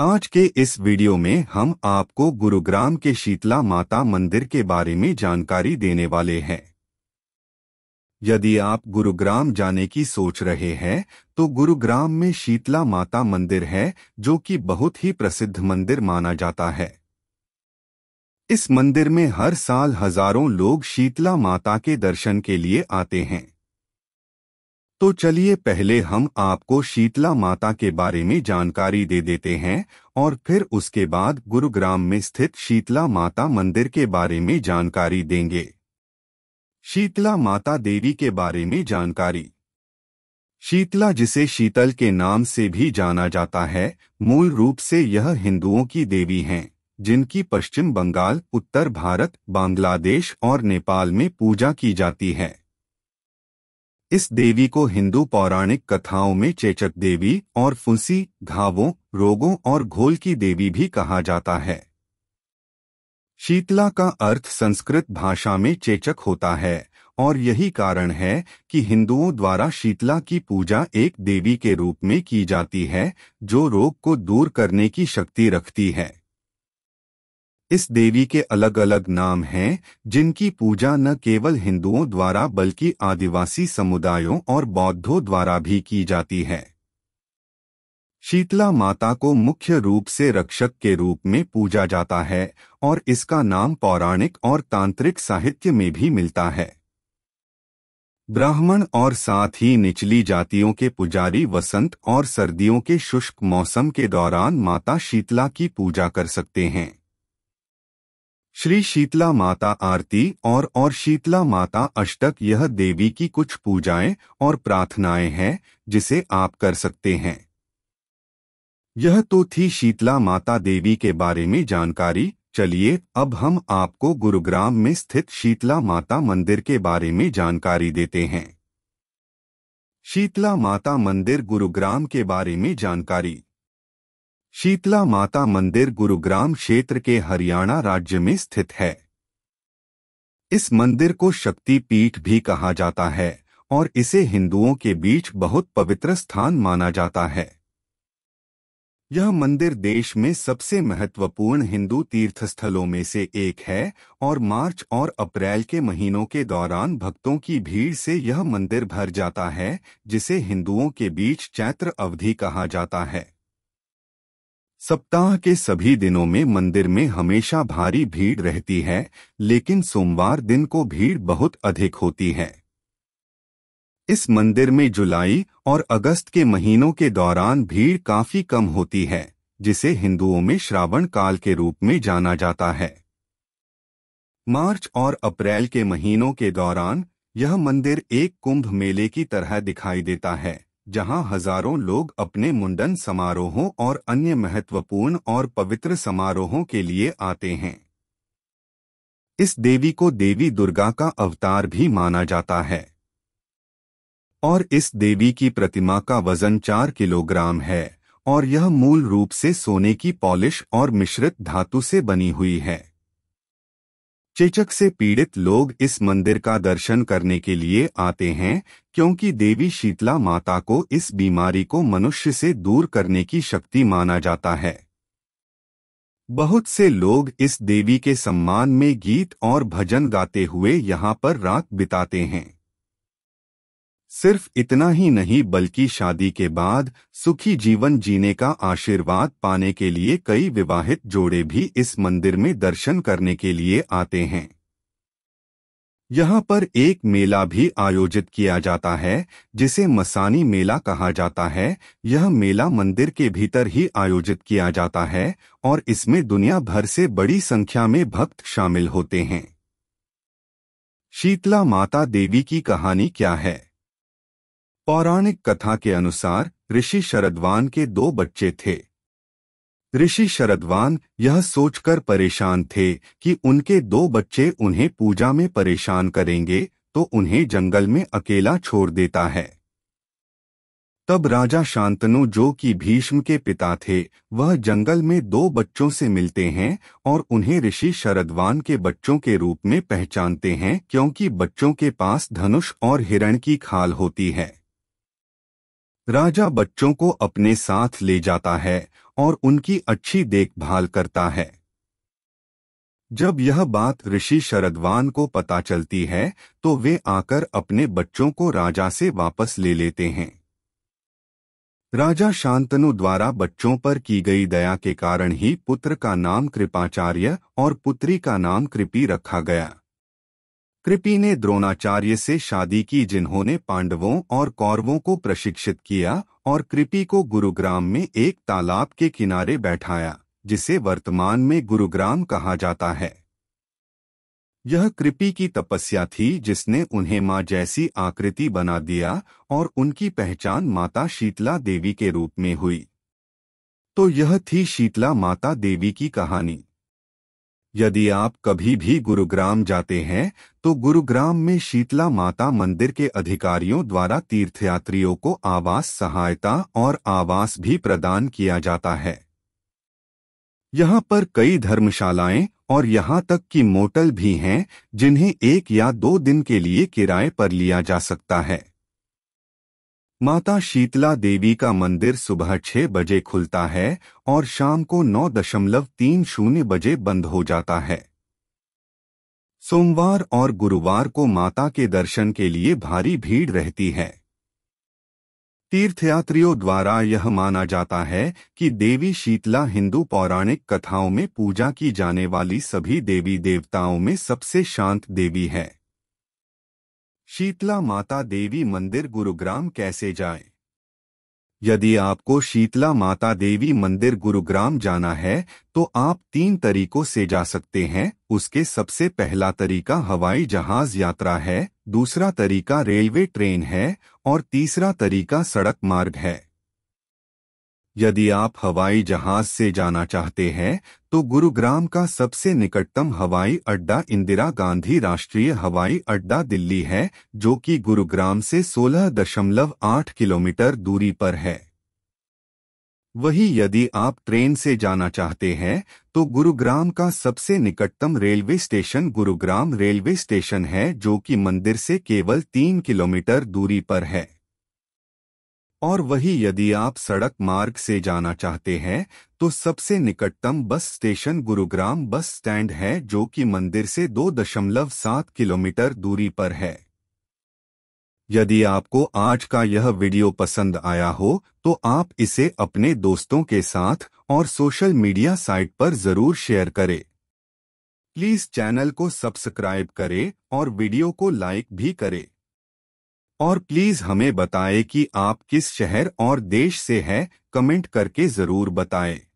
आज के इस वीडियो में हम आपको गुरुग्राम के शीतला माता मंदिर के बारे में जानकारी देने वाले हैं यदि आप गुरुग्राम जाने की सोच रहे हैं तो गुरुग्राम में शीतला माता मंदिर है जो कि बहुत ही प्रसिद्ध मंदिर माना जाता है इस मंदिर में हर साल हजारों लोग शीतला माता के दर्शन के लिए आते हैं तो चलिए पहले हम आपको शीतला माता के बारे में जानकारी दे देते हैं और फिर उसके बाद गुरुग्राम में स्थित शीतला माता मंदिर के बारे में जानकारी देंगे शीतला माता देवी के बारे में जानकारी शीतला जिसे शीतल के नाम से भी जाना जाता है मूल रूप से यह हिंदुओं की देवी हैं जिनकी पश्चिम बंगाल उत्तर भारत बांग्लादेश और नेपाल में पूजा की जाती है इस देवी को हिंदू पौराणिक कथाओं में चेचक देवी और फुंसी घावों रोगों और घोल की देवी भी कहा जाता है शीतला का अर्थ संस्कृत भाषा में चेचक होता है और यही कारण है कि हिंदुओं द्वारा शीतला की पूजा एक देवी के रूप में की जाती है जो रोग को दूर करने की शक्ति रखती है इस देवी के अलग अलग नाम हैं जिनकी पूजा न केवल हिंदुओं द्वारा बल्कि आदिवासी समुदायों और बौद्धों द्वारा भी की जाती है शीतला माता को मुख्य रूप से रक्षक के रूप में पूजा जाता है और इसका नाम पौराणिक और तांत्रिक साहित्य में भी मिलता है ब्राह्मण और साथ ही निचली जातियों के पुजारी वसंत और सर्दियों के शुष्क मौसम के दौरान माता शीतला की पूजा कर सकते हैं श्री शीतला माता आरती और और शीतला माता अष्टक यह देवी की कुछ पूजाएं और प्रार्थनाएं हैं जिसे आप कर सकते हैं यह तो थी शीतला माता देवी के बारे में जानकारी चलिए अब हम आपको गुरुग्राम में स्थित शीतला माता मंदिर के बारे में जानकारी देते हैं शीतला माता मंदिर गुरुग्राम के बारे में जानकारी शीतला माता मंदिर गुरुग्राम क्षेत्र के हरियाणा राज्य में स्थित है इस मंदिर को शक्ति पीठ भी कहा जाता है और इसे हिंदुओं के बीच बहुत पवित्र स्थान माना जाता है यह मंदिर देश में सबसे महत्वपूर्ण हिंदू तीर्थस्थलों में से एक है और मार्च और अप्रैल के महीनों के दौरान भक्तों की भीड़ से यह मंदिर भर जाता है जिसे हिंदुओं के बीच चैत्र अवधि कहा जाता है सप्ताह के सभी दिनों में मंदिर में हमेशा भारी भीड़ रहती है लेकिन सोमवार दिन को भीड़ बहुत अधिक होती है इस मंदिर में जुलाई और अगस्त के महीनों के दौरान भीड़ काफी कम होती है जिसे हिंदुओं में श्रावण काल के रूप में जाना जाता है मार्च और अप्रैल के महीनों के दौरान यह मंदिर एक कुंभ मेले की तरह दिखाई देता है जहां हजारों लोग अपने मुंडन समारोहों और अन्य महत्वपूर्ण और पवित्र समारोहों के लिए आते हैं इस देवी को देवी दुर्गा का अवतार भी माना जाता है और इस देवी की प्रतिमा का वजन चार किलोग्राम है और यह मूल रूप से सोने की पॉलिश और मिश्रित धातु से बनी हुई है चेचक से पीड़ित लोग इस मंदिर का दर्शन करने के लिए आते हैं क्योंकि देवी शीतला माता को इस बीमारी को मनुष्य से दूर करने की शक्ति माना जाता है बहुत से लोग इस देवी के सम्मान में गीत और भजन गाते हुए यहाँ पर रात बिताते हैं सिर्फ इतना ही नहीं बल्कि शादी के बाद सुखी जीवन जीने का आशीर्वाद पाने के लिए कई विवाहित जोड़े भी इस मंदिर में दर्शन करने के लिए आते हैं यहाँ पर एक मेला भी आयोजित किया जाता है जिसे मसानी मेला कहा जाता है यह मेला मंदिर के भीतर ही आयोजित किया जाता है और इसमें दुनिया भर से बड़ी संख्या में भक्त शामिल होते हैं शीतला माता देवी की कहानी क्या है पौराणिक कथा के अनुसार ऋषि शरदवान के दो बच्चे थे ऋषि शरदवान यह सोचकर परेशान थे कि उनके दो बच्चे उन्हें पूजा में परेशान करेंगे तो उन्हें जंगल में अकेला छोड़ देता है तब राजा शांतनु जो कि भीष्म के पिता थे वह जंगल में दो बच्चों से मिलते हैं और उन्हें ऋषि शरदवान के बच्चों के रूप में पहचानते हैं क्योंकि बच्चों के पास धनुष और हिरण की खाल होती है राजा बच्चों को अपने साथ ले जाता है और उनकी अच्छी देखभाल करता है जब यह बात ऋषि शरदवान को पता चलती है तो वे आकर अपने बच्चों को राजा से वापस ले लेते हैं राजा शांतनु द्वारा बच्चों पर की गई दया के कारण ही पुत्र का नाम कृपाचार्य और पुत्री का नाम कृपी रखा गया कृपी ने द्रोणाचार्य से शादी की जिन्होंने पांडवों और कौरवों को प्रशिक्षित किया और कृपी को गुरुग्राम में एक तालाब के किनारे बैठाया जिसे वर्तमान में गुरुग्राम कहा जाता है यह कृपी की तपस्या थी जिसने उन्हें मां जैसी आकृति बना दिया और उनकी पहचान माता शीतला देवी के रूप में हुई तो यह थी शीतला माता देवी की कहानी यदि आप कभी भी गुरुग्राम जाते हैं तो गुरुग्राम में शीतला माता मंदिर के अधिकारियों द्वारा तीर्थयात्रियों को आवास सहायता और आवास भी प्रदान किया जाता है यहाँ पर कई धर्मशालाएं और यहाँ तक कि मोटल भी हैं जिन्हें एक या दो दिन के लिए किराए पर लिया जा सकता है माता शीतला देवी का मंदिर सुबह छह बजे खुलता है और शाम को नौ दशमलव तीन शून्य बजे बंद हो जाता है सोमवार और गुरुवार को माता के दर्शन के लिए भारी भीड़ रहती है तीर्थयात्रियों द्वारा यह माना जाता है कि देवी शीतला हिंदू पौराणिक कथाओं में पूजा की जाने वाली सभी देवी देवताओं में सबसे शांत देवी है शीतला माता देवी मंदिर गुरुग्राम कैसे जाएं? यदि आपको शीतला माता देवी मंदिर गुरुग्राम जाना है तो आप तीन तरीकों से जा सकते हैं उसके सबसे पहला तरीका हवाई जहाज यात्रा है दूसरा तरीका रेलवे ट्रेन है और तीसरा तरीका सड़क मार्ग है यदि आप हवाई जहाज से जाना चाहते हैं तो गुरुग्राम का सबसे निकटतम हवाई अड्डा इंदिरा गांधी राष्ट्रीय हवाई अड्डा दिल्ली है जो कि गुरुग्राम से 16.8 किलोमीटर दूरी पर है वही यदि आप ट्रेन से जाना चाहते हैं तो गुरुग्राम का सबसे निकटतम railway station Gurugram railway station है जो कि मंदिर से केवल तीन किलोमीटर दूरी पर है और वही यदि आप सड़क मार्ग से जाना चाहते हैं तो सबसे निकटतम bus station Gurugram bus stand है जो कि मंदिर से 2.7 किलोमीटर दूरी पर है यदि आपको आज का यह वीडियो पसंद आया हो तो आप इसे अपने दोस्तों के साथ और सोशल मीडिया साइट पर जरूर शेयर करें प्लीज चैनल को सब्सक्राइब करें और वीडियो को लाइक भी करें और प्लीज हमें बताएं कि आप किस शहर और देश से हैं कमेंट करके जरूर बताएं